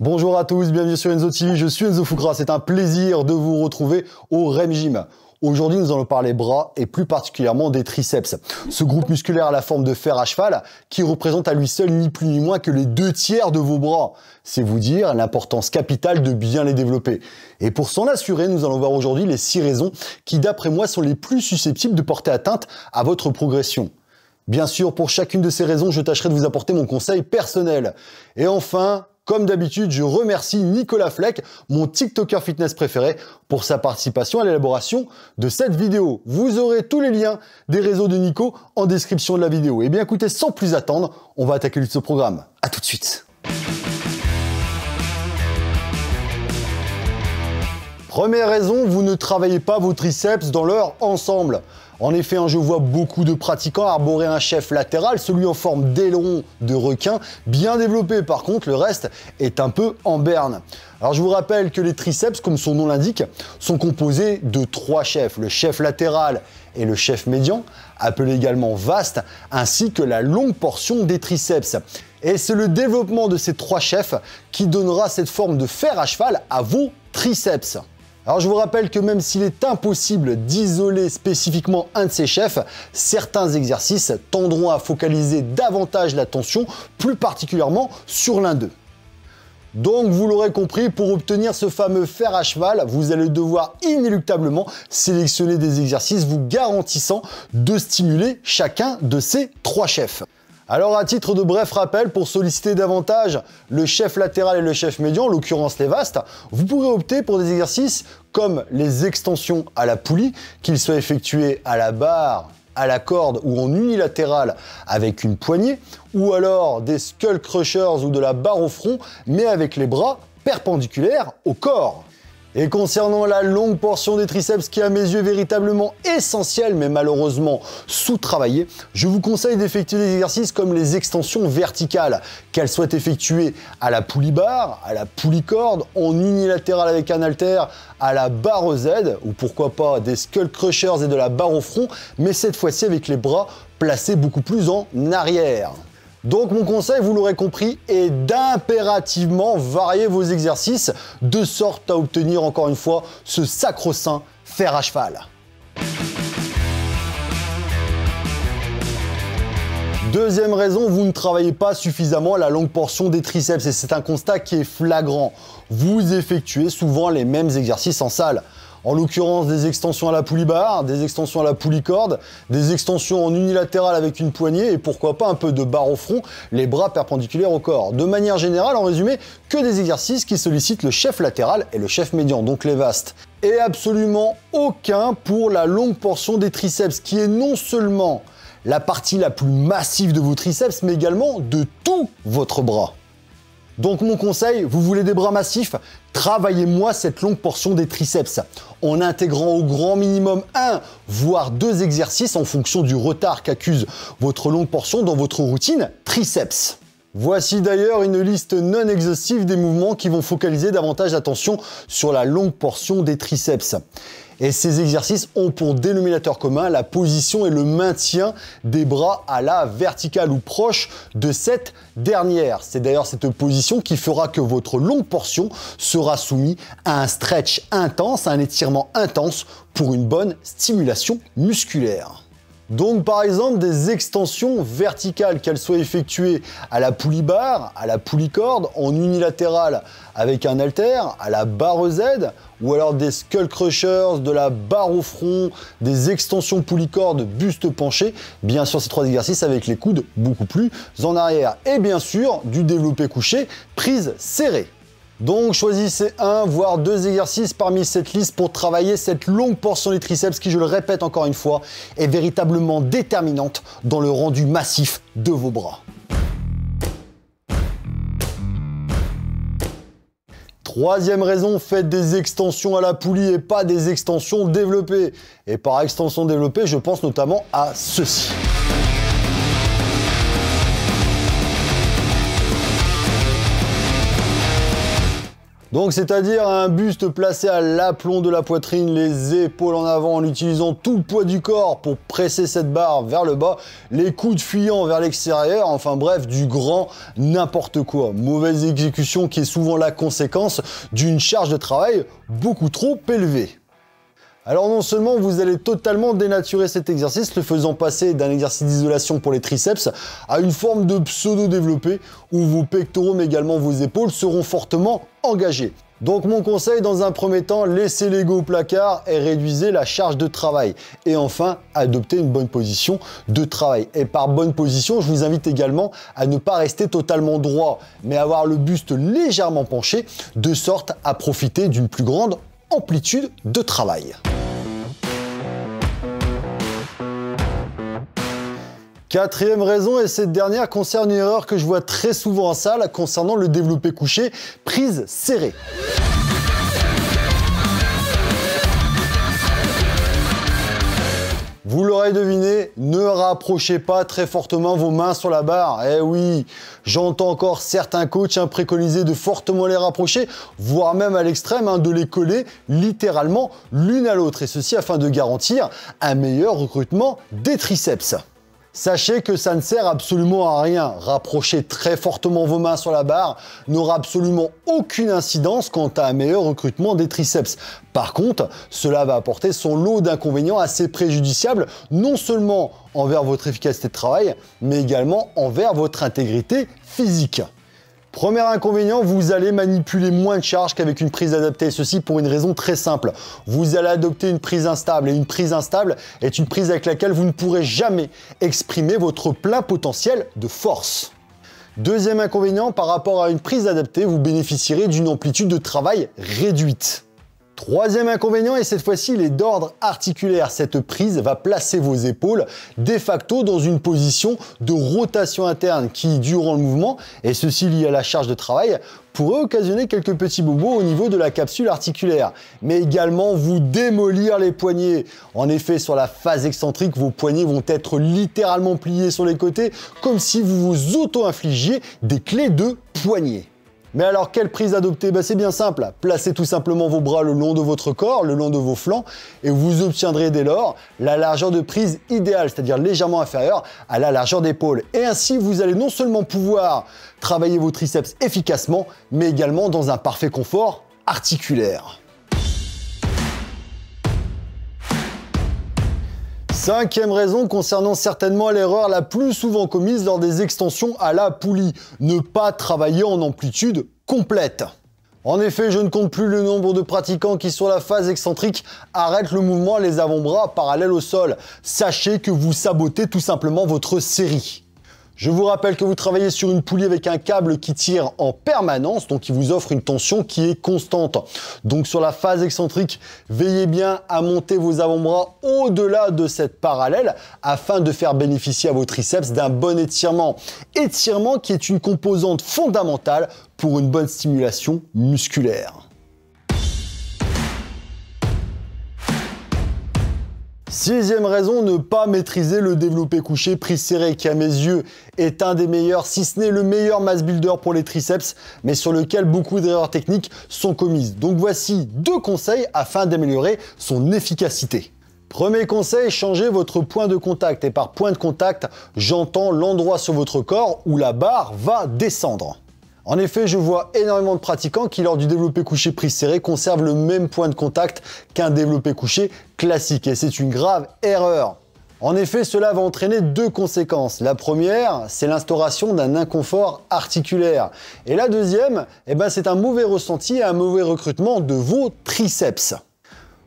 Bonjour à tous, bienvenue sur Enzo TV, je suis Enzo Foucault. c'est un plaisir de vous retrouver au REM Gym. Aujourd'hui, nous allons parler bras et plus particulièrement des triceps. Ce groupe musculaire à la forme de fer à cheval qui représente à lui seul ni plus ni moins que les deux tiers de vos bras. C'est vous dire l'importance capitale de bien les développer. Et pour s'en assurer, nous allons voir aujourd'hui les six raisons qui, d'après moi, sont les plus susceptibles de porter atteinte à votre progression. Bien sûr, pour chacune de ces raisons, je tâcherai de vous apporter mon conseil personnel. Et enfin, comme d'habitude, je remercie Nicolas Fleck, mon TikToker fitness préféré, pour sa participation à l'élaboration de cette vidéo. Vous aurez tous les liens des réseaux de Nico en description de la vidéo. Et eh bien écoutez, sans plus attendre, on va attaquer ce programme. A tout de suite Première raison, vous ne travaillez pas vos triceps dans leur ensemble. En effet, hein, je vois beaucoup de pratiquants arborer un chef latéral, celui en forme d'aileron de requin, bien développé. Par contre, le reste est un peu en berne. Alors je vous rappelle que les triceps, comme son nom l'indique, sont composés de trois chefs, le chef latéral et le chef médian, appelé également vaste, ainsi que la longue portion des triceps. Et c'est le développement de ces trois chefs qui donnera cette forme de fer à cheval à vos triceps. Alors je vous rappelle que même s'il est impossible d'isoler spécifiquement un de ces chefs, certains exercices tendront à focaliser davantage l'attention, plus particulièrement sur l'un d'eux. Donc vous l'aurez compris, pour obtenir ce fameux fer à cheval, vous allez devoir inéluctablement sélectionner des exercices vous garantissant de stimuler chacun de ces trois chefs. Alors à titre de bref rappel, pour solliciter davantage le chef latéral et le chef médian, en l'occurrence les vastes, vous pourrez opter pour des exercices comme les extensions à la poulie, qu'ils soient effectués à la barre, à la corde ou en unilatéral avec une poignée, ou alors des skull crushers ou de la barre au front, mais avec les bras perpendiculaires au corps. Et concernant la longue portion des triceps qui à mes yeux véritablement essentielle mais malheureusement sous-travaillée, je vous conseille d'effectuer des exercices comme les extensions verticales, qu'elles soient effectuées à la poulie barre, à la poulie corde, en unilatéral avec un halter, à la barre au Z ou pourquoi pas des skull crushers et de la barre au front, mais cette fois-ci avec les bras placés beaucoup plus en arrière. Donc mon conseil, vous l'aurez compris, est d'impérativement varier vos exercices de sorte à obtenir encore une fois ce sacro-saint fer à cheval. Deuxième raison, vous ne travaillez pas suffisamment la longue portion des triceps et c'est un constat qui est flagrant. Vous effectuez souvent les mêmes exercices en salle. En l'occurrence, des extensions à la poulie barre, des extensions à la poulie corde, des extensions en unilatéral avec une poignée et pourquoi pas un peu de barre au front, les bras perpendiculaires au corps. De manière générale, en résumé, que des exercices qui sollicitent le chef latéral et le chef médian, donc les vastes. Et absolument aucun pour la longue portion des triceps, qui est non seulement la partie la plus massive de vos triceps, mais également de tout votre bras. Donc mon conseil, vous voulez des bras massifs Travaillez-moi cette longue portion des triceps en intégrant au grand minimum un, voire deux exercices en fonction du retard qu'accuse votre longue portion dans votre routine triceps. Voici d'ailleurs une liste non exhaustive des mouvements qui vont focaliser davantage l'attention sur la longue portion des triceps. Et ces exercices ont pour dénominateur commun la position et le maintien des bras à la verticale ou proche de cette dernière. C'est d'ailleurs cette position qui fera que votre longue portion sera soumise à un stretch intense, à un étirement intense pour une bonne stimulation musculaire. Donc par exemple des extensions verticales, qu'elles soient effectuées à la poulie barre, à la poulie corde, en unilatéral avec un alter, à la barre Z, ou alors des skull crushers, de la barre au front, des extensions poulie corde, buste penché, bien sûr ces trois exercices avec les coudes beaucoup plus en arrière, et bien sûr du développé couché, prise serrée. Donc choisissez un, voire deux exercices parmi cette liste pour travailler cette longue portion des triceps qui, je le répète encore une fois, est véritablement déterminante dans le rendu massif de vos bras. Troisième raison, faites des extensions à la poulie et pas des extensions développées. Et par extension développée, je pense notamment à ceci. Donc c'est-à-dire un buste placé à l'aplomb de la poitrine, les épaules en avant en utilisant tout le poids du corps pour presser cette barre vers le bas, les coudes fuyant vers l'extérieur, enfin bref, du grand n'importe quoi. Mauvaise exécution qui est souvent la conséquence d'une charge de travail beaucoup trop élevée. Alors non seulement vous allez totalement dénaturer cet exercice, le faisant passer d'un exercice d'isolation pour les triceps à une forme de pseudo développé où vos pectoraux mais également vos épaules seront fortement engagés. Donc mon conseil dans un premier temps, laissez l'ego au placard et réduisez la charge de travail. Et enfin, adoptez une bonne position de travail. Et par bonne position, je vous invite également à ne pas rester totalement droit, mais avoir le buste légèrement penché, de sorte à profiter d'une plus grande amplitude de travail. Quatrième raison, et cette dernière concerne une erreur que je vois très souvent en salle concernant le développé couché, prise serrée. Vous l'aurez deviné, ne rapprochez pas très fortement vos mains sur la barre. Eh oui, j'entends encore certains coachs hein, préconiser de fortement les rapprocher, voire même à l'extrême hein, de les coller littéralement l'une à l'autre, et ceci afin de garantir un meilleur recrutement des triceps. Sachez que ça ne sert absolument à rien. Rapprocher très fortement vos mains sur la barre n'aura absolument aucune incidence quant à un meilleur recrutement des triceps. Par contre, cela va apporter son lot d'inconvénients assez préjudiciables, non seulement envers votre efficacité de travail, mais également envers votre intégrité physique. Premier inconvénient, vous allez manipuler moins de charge qu'avec une prise adaptée, ceci pour une raison très simple. Vous allez adopter une prise instable et une prise instable est une prise avec laquelle vous ne pourrez jamais exprimer votre plein potentiel de force. Deuxième inconvénient, par rapport à une prise adaptée, vous bénéficierez d'une amplitude de travail réduite. Troisième inconvénient, et cette fois-ci il est d'ordre articulaire, cette prise va placer vos épaules de facto dans une position de rotation interne qui, durant le mouvement, et ceci lié à la charge de travail, pourrait occasionner quelques petits bobos au niveau de la capsule articulaire, mais également vous démolir les poignets. En effet, sur la phase excentrique, vos poignets vont être littéralement pliés sur les côtés, comme si vous vous auto-infligiez des clés de poignets. Mais alors, quelle prise adopter ben, C'est bien simple. Placez tout simplement vos bras le long de votre corps, le long de vos flancs, et vous obtiendrez dès lors la largeur de prise idéale, c'est-à-dire légèrement inférieure à la largeur d'épaule. Et ainsi, vous allez non seulement pouvoir travailler vos triceps efficacement, mais également dans un parfait confort articulaire. Cinquième raison concernant certainement l'erreur la plus souvent commise lors des extensions à la poulie, ne pas travailler en amplitude complète. En effet, je ne compte plus le nombre de pratiquants qui sur la phase excentrique arrêtent le mouvement les avant-bras parallèles au sol. Sachez que vous sabotez tout simplement votre série. Je vous rappelle que vous travaillez sur une poulie avec un câble qui tire en permanence, donc qui vous offre une tension qui est constante. Donc sur la phase excentrique, veillez bien à monter vos avant-bras au-delà de cette parallèle afin de faire bénéficier à vos triceps d'un bon étirement. Étirement qui est une composante fondamentale pour une bonne stimulation musculaire. Sixième raison, ne pas maîtriser le développé couché pris serré qui à mes yeux est un des meilleurs, si ce n'est le meilleur mass builder pour les triceps, mais sur lequel beaucoup d'erreurs techniques sont commises. Donc voici deux conseils afin d'améliorer son efficacité. Premier conseil, changez votre point de contact. Et par point de contact, j'entends l'endroit sur votre corps où la barre va descendre. En effet, je vois énormément de pratiquants qui, lors du développé couché prise serré, conservent le même point de contact qu'un développé couché classique, et c'est une grave erreur. En effet, cela va entraîner deux conséquences. La première, c'est l'instauration d'un inconfort articulaire. Et la deuxième, eh ben, c'est un mauvais ressenti et un mauvais recrutement de vos triceps.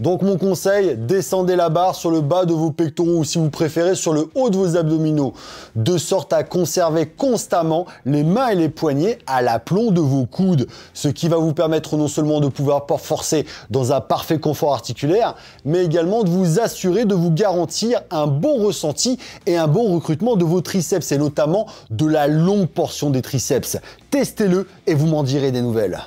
Donc mon conseil, descendez la barre sur le bas de vos pectoraux ou si vous préférez sur le haut de vos abdominaux, de sorte à conserver constamment les mains et les poignets à l'aplomb de vos coudes, ce qui va vous permettre non seulement de pouvoir forcer dans un parfait confort articulaire, mais également de vous assurer de vous garantir un bon ressenti et un bon recrutement de vos triceps et notamment de la longue portion des triceps. Testez-le et vous m'en direz des nouvelles.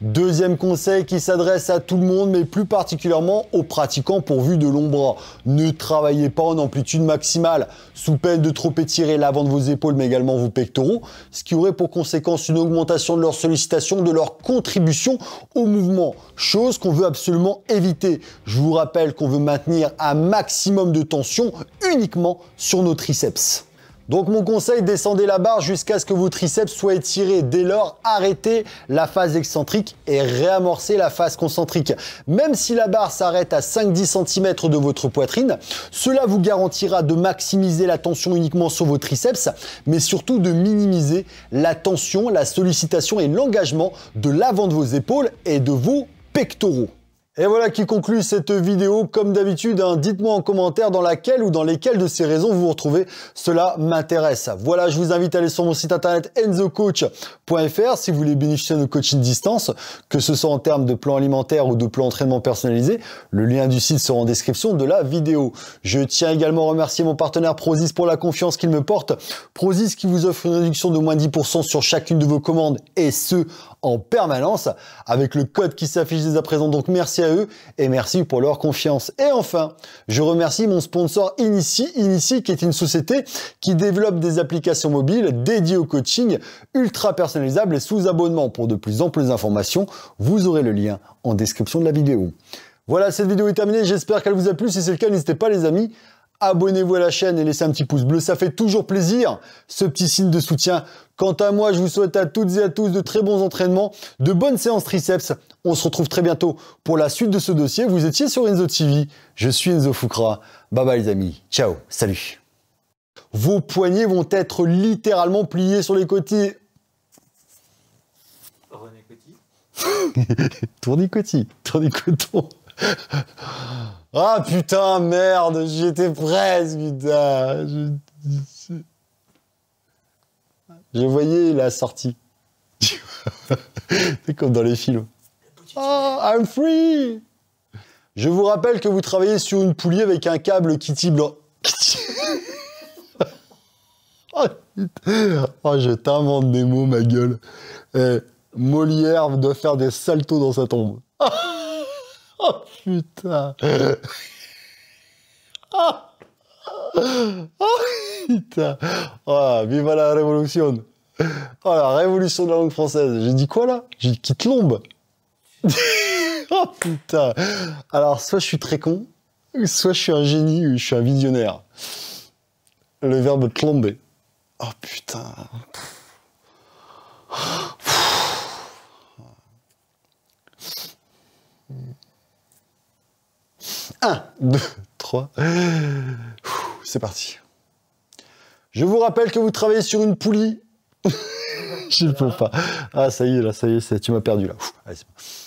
Deuxième conseil qui s'adresse à tout le monde, mais plus particulièrement aux pratiquants pourvus de longs bras. Ne travaillez pas en amplitude maximale, sous peine de trop étirer l'avant de vos épaules, mais également vos pectoraux, ce qui aurait pour conséquence une augmentation de leur sollicitation, de leur contribution au mouvement, chose qu'on veut absolument éviter. Je vous rappelle qu'on veut maintenir un maximum de tension uniquement sur nos triceps. Donc mon conseil, descendez la barre jusqu'à ce que vos triceps soient étirés. Dès lors, arrêtez la phase excentrique et réamorcez la phase concentrique. Même si la barre s'arrête à 5-10 cm de votre poitrine, cela vous garantira de maximiser la tension uniquement sur vos triceps, mais surtout de minimiser la tension, la sollicitation et l'engagement de l'avant de vos épaules et de vos pectoraux. Et voilà qui conclut cette vidéo. Comme d'habitude, hein, dites-moi en commentaire dans laquelle ou dans lesquelles de ces raisons vous vous retrouvez. Cela m'intéresse. Voilà, je vous invite à aller sur mon site internet enzocoach.fr si vous voulez bénéficier de coaching distance, que ce soit en termes de plan alimentaire ou de plan entraînement personnalisé. Le lien du site sera en description de la vidéo. Je tiens également à remercier mon partenaire Prozis pour la confiance qu'il me porte. Prozis qui vous offre une réduction de moins 10% sur chacune de vos commandes et ce, en permanence avec le code qui s'affiche dès à présent. Donc merci à eux et merci pour leur confiance. Et enfin, je remercie mon sponsor initi Initi, qui est une société qui développe des applications mobiles dédiées au coaching ultra personnalisable et sous abonnement. Pour de plus amples informations, vous aurez le lien en description de la vidéo. Voilà, cette vidéo est terminée. J'espère qu'elle vous a plu. Si c'est le cas, n'hésitez pas les amis abonnez-vous à la chaîne et laissez un petit pouce bleu, ça fait toujours plaisir, ce petit signe de soutien. Quant à moi, je vous souhaite à toutes et à tous de très bons entraînements, de bonnes séances triceps. On se retrouve très bientôt pour la suite de ce dossier. Vous étiez sur Enzo TV, je suis Enzo Foucra. Bye bye les amis, ciao, salut vos poignets vont être littéralement pliés sur les côtés. René Coty tournicoton. Ah putain, merde, J'étais presque, putain. Je... voyais la sortie. C'est comme dans les films. Oh, I'm free Je vous rappelle que vous travaillez sur une poulie avec un câble qui tible. oh, oh, je t'invente des mots, ma gueule. Eh, Molière doit faire des saltos dans sa tombe. oh, putain. Oh putain oh, Vive la révolution Oh la révolution de la langue française J'ai dit quoi là J'ai dit quitte tombe Oh putain Alors soit je suis très con, soit je suis un génie ou je suis un visionnaire. Le verbe tomber. Oh putain 1, 2, 3. C'est parti. Je vous rappelle que vous travaillez sur une poulie. Je ne peux pas. Ah, ça y est, là, ça y est, tu m'as perdu, là. Allez, c'est